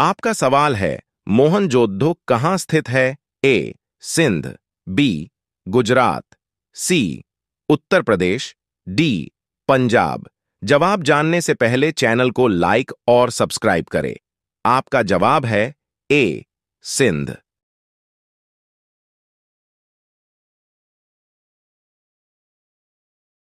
आपका सवाल है जोधो कहां स्थित है A Sindh B Gujarat C Uttar Pradesh D Punjab जवाब जानने से पहले चैनल को लाइक और सब्सक्राइब करें आपका जवाब है ए सिंध